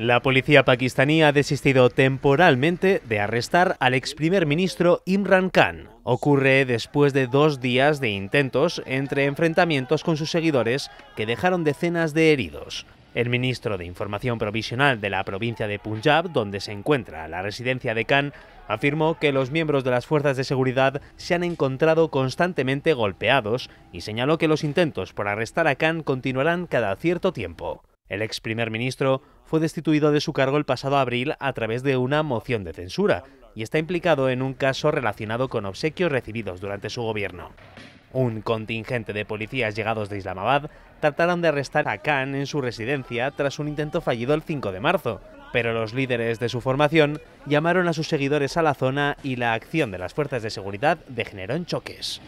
La policía pakistaní ha desistido temporalmente de arrestar al ex primer ministro Imran Khan. Ocurre después de dos días de intentos entre enfrentamientos con sus seguidores que dejaron decenas de heridos. El ministro de Información Provisional de la provincia de Punjab, donde se encuentra la residencia de Khan, afirmó que los miembros de las fuerzas de seguridad se han encontrado constantemente golpeados y señaló que los intentos por arrestar a Khan continuarán cada cierto tiempo. El ex primer ministro fue destituido de su cargo el pasado abril a través de una moción de censura y está implicado en un caso relacionado con obsequios recibidos durante su gobierno. Un contingente de policías llegados de Islamabad trataron de arrestar a Khan en su residencia tras un intento fallido el 5 de marzo, pero los líderes de su formación llamaron a sus seguidores a la zona y la acción de las fuerzas de seguridad degeneró en choques.